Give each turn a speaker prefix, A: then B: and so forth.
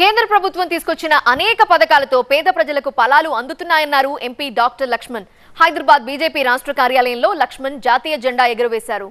A: కేంద్ర ప్రభుత్వం తీసుకొచ్చిన అనేక పథకాలతో పేద ప్రజలకు ఫలాలు అందుతున్నాయన్నారు MP doctor Laxman Hyderabad BJP రాష్ట్ర కార్యాలయంలో లక్ష్మణ్ జాతీయ జెండా ఎగురవేశారు